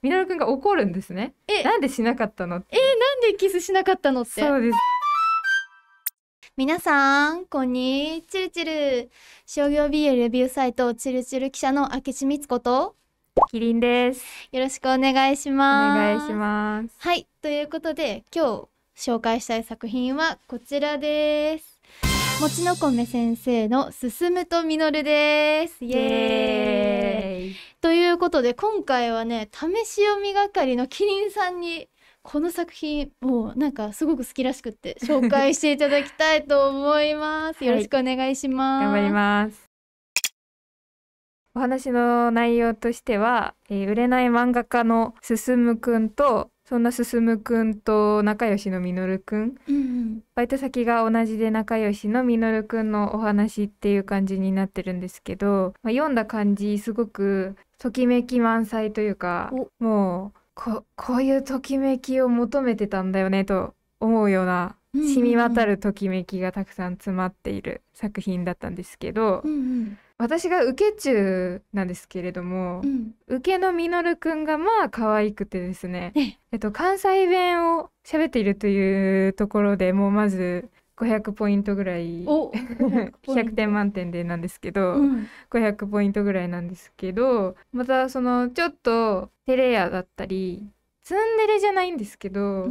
ミラルくんが怒るんですね。え、なんでしなかったのえなんでキスしなかったのって。そうです。皆さん、こんにちは。チルチル。商業 BA レビューサイト、チルチル記者の明智光子と、キリンです。よろしくお願いします。お願いします。はい、ということで、今日紹介したい作品はこちらです。もちのこめ先生の進むとみのるです。イエーイということで今回はね試し読み係のキリンさんにこの作品をなんかすごく好きらしくって紹介していただきたいと思います よろしくお願いします、はい、頑張りますお話の内容としては、えー、売れない漫画家の進くんとそんな進くんと仲良しのみのるくん、うんうん、バイト先が同じで仲良しのみのるくんのお話っていう感じになってるんですけど、まあ、読んだ感じすごくときめき満載というかもうこういうときめきを求めてたんだよねと思うような染み渡るときめきがたくさん詰まっている作品だったんですけど、うんうん、私が受け中なんですけれども、うん、受けのみのるくんがまあ可愛くてですね、えっと、関西弁を喋っているというところでもうまず500ポイントぐらい100点 満点でなんですけど、うん、500ポイントぐらいなんですけどまたそのちょっと照れ屋だったりツンデレじゃないんですけど、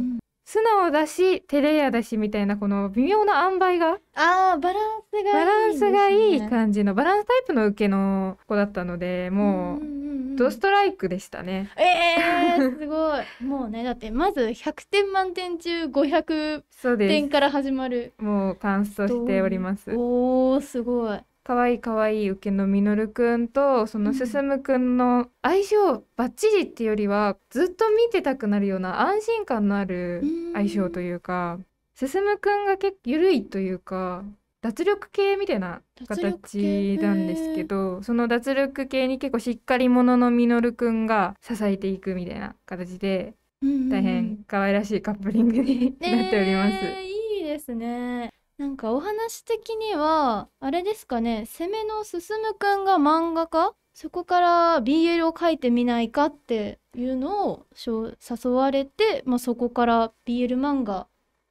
素直だし照れ屋だしみたいなこの微妙な塩梅があーバランスがいい、ね、バランスがいい感じのバランスタイプの受けの子だったのでもう,、ドストライクでしたね。えー、すごい。もうね、だってまず100点満点中500点から始まる。もう完走しております。おー、すごい。可愛い可愛い受けのみのるくんとその進むくんの相性バッチリっていうよりはずっと見てたくなるような安心感のある相性というか進むくんが結構緩いというか脱力系みたいな形なんですけどその脱力系に結構しっかり者のみのるくんが支えていくみたいな形で大変可愛らしいカップリングに なっております。いいですねなんかお話的にはあれですかね攻めの進くんが漫画家そこから BL を書いてみないかっていうのを誘われて、まあ、そこから BL 漫画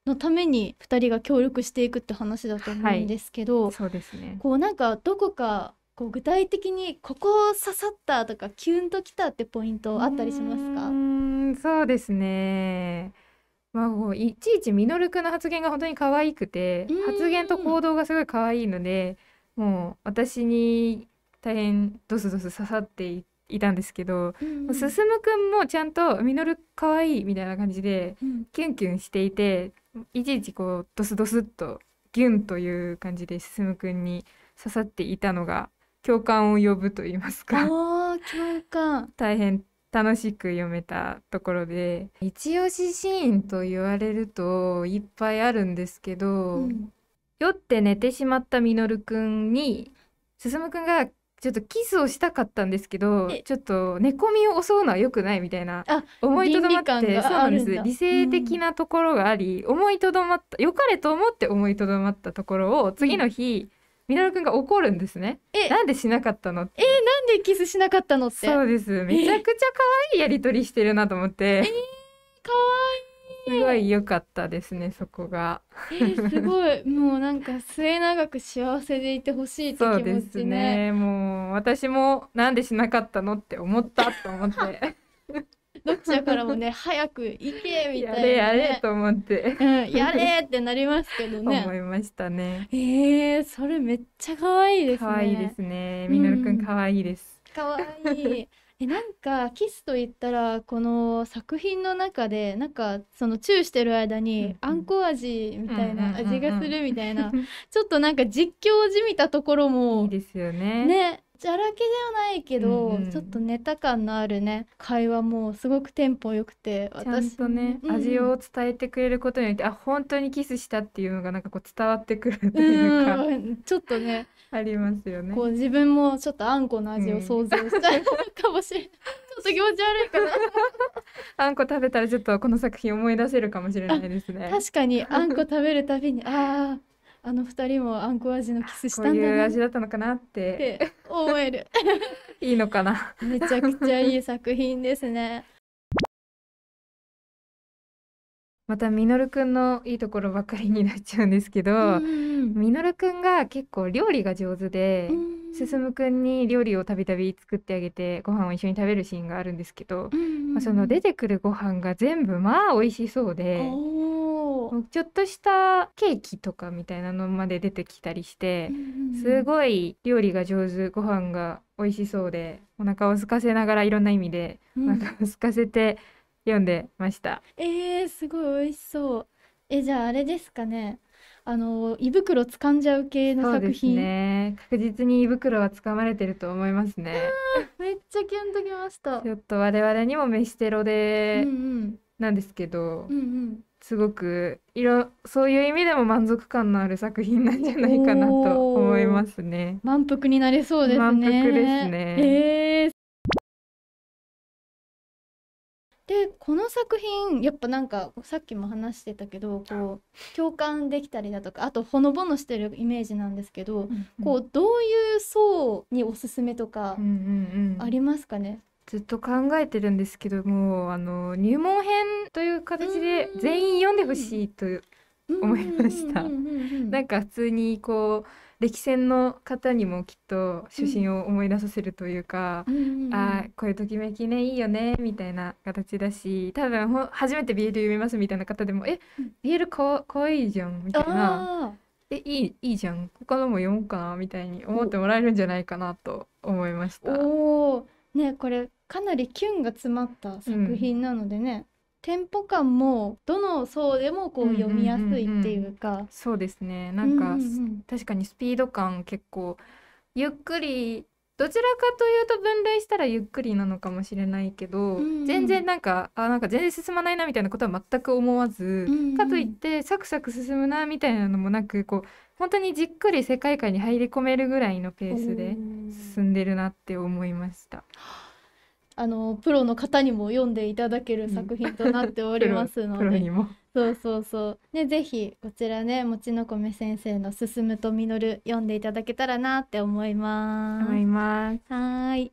のために2人が協力していくって話だと思うんですけど、はい、そうですねこうなんかどこかこう具体的にここを刺さったとかキュンときたってポイントあったりしますかうんそうですねまあ、いちいちミノルくんの発言が本当に可愛くて発言と行動がすごい可愛いのでもう私に大変ドスドス刺さっていたんですけど、うん、進くんもちゃんと「ミノル可愛いみたいな感じで、キュンキュンしていていちいちこうドスドスっとギュンという感じで進くんに刺さっていたのが共感を呼ぶと言いますか共感大変楽しく読めたところで一押しシーンと言われるといっぱいあるんですけど、うん、酔って寝てしまったみのるくんに進くんがちょっとキスをしたかったんですけどちょっと寝込みを襲うのは良くないみたいな思いとどまってそうなんです理性的なところがあり、うん、思いとどまった良かれと思って思いとどまったところを次の日、うんミラルくんが怒るんですねえなんでしなかったのえなんでキスしなかったのってそうですめちゃくちゃ可愛いやり取りしてるなと思ってえー、可愛いすごい良かったですねそこがえすごい もうなんか末永く幸せでいてほしいって気持ちねそうですねもう私もなんでしなかったのって思ったと思って どっちやからもね、早く行けみたいな、ね、やれやれと思って。うん、やれってなりますけどね。思いましたね。ええー、それめっちゃ可愛いですね。可愛いですね。みのるくん可愛いです。可愛い。えなんかキスと言ったらこの作品の中でなんかそのチューしてる間にあんこ味みたいな味がするみたいな ちょっとなんか実況じみたところもいいですよねねじゃらけではないけど、うんうん、ちょっとネタ感のあるね会話もすごくテンポ良くて私ちゃんとね、うん、味を伝えてくれることによってあ本当にキスしたっていうのがなんかこう伝わってくるというか、うん、ちょっとねありますよねこう自分もちょっとあんこの味を想像したい、うん、かもしれない ちょっと気持ち悪いかな あんこ食べたらちょっとこの作品思い出せるかもしれないですね確かに あんこ食べるたびにあああの二人もあんこ味のキスしたんだこういう味だったのかなって思える いいのかなめちゃくちゃいい作品ですねまたみのるくんのいいところばっかりになっちゃうんですけど、みのるくんが結構料理が上手で、進むくんに料理をたびたび作ってあげてご飯を一緒に食べるシーンがあるんですけど、まあ、その出てくるご飯が全部まあ美味しそうでちょっとしたケーキとかみたいなのまで出てきたりして、すごい料理が上手ご飯が美味しそうでお腹を空かせながらいろんな意味でお腹を空かせて。うん読んでました。えー、すごい美味しそう。え、じゃああれですかね。あの胃袋掴んじゃう系の作品ね確実に胃袋は掴まれてると思いますねめっちゃキュンときましたちょっと我々にも飯テロでなんですけど、うんうん、すごく色そういう意味でも満足感のある作品なんじゃないかなと思いますね満腹になれそうですね満腹ですねえー、でこの作品やっぱなんかさっきも話してたけどこう共感できたりだとかあとほのぼのしてるイメージなんですけど、うんうん、こうどういう層におすすめとかありますかね、うんうんうんずっと考えてるんですけどもあの入門編という形で全員読んでほしいと思いました。なんか普通にこう歴戦の方にもきっと初心を思い出させるというか、うん、あこういうときめきねいいよねみたいな形だし多分ほ初めてビール読みますみたいな方でも「えビールかかわいいじゃん」みたいな「えいいいいじゃん他のも読もうかな」みたいに思ってもらえるんじゃないかなと思いました。おねこれかなりキュンが詰まった作品なのでね、テンポ感もどの層でもこう読みやすいっていうか、うんうんうんそうですねなんか、うんうん、確かにスピード感結構ゆっくりどちらかというと分類したらゆっくりなのかもしれないけど、うんうん、全然なんかあなんか全然進まないなみたいなことは全く思わず、うんうん、かといってサクサク進むなみたいなのもなくこう本当にじっくり世界観に入り込めるぐらいのペースで進んでるなって思いました。うんあのプロの方にも読んでいただける作品となっておりますので、そうそうそうねぜひこちらねもちのこめ先生の「進むとみのる」読んでいただけたらなって思います。思いますはい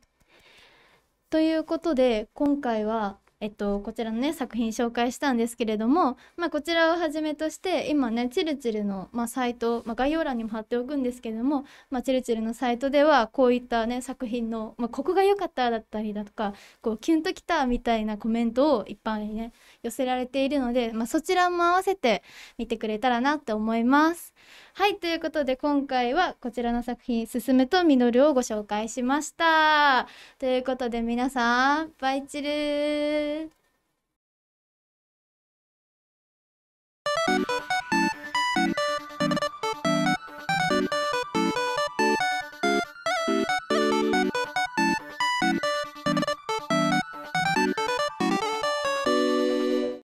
ということで今回はえっと、こちらのね作品紹介したんですけれども、まあ、こちらをはじめとして今ねチルチルの、まあ、サイト、まあ、概要欄にも貼っておくんですけれども、まあ、チルチルのサイトではこういったね作品の、まあ、ここが良かっただったりだとかこうキュンときたみたいなコメントを一般にね寄せられているので、まあ、そちらも合わせて見てくれたらなって思います。はいということで今回はこちらの作品「進むとみのる」をご紹介しました。ということで皆さんバイチル 끝. 네.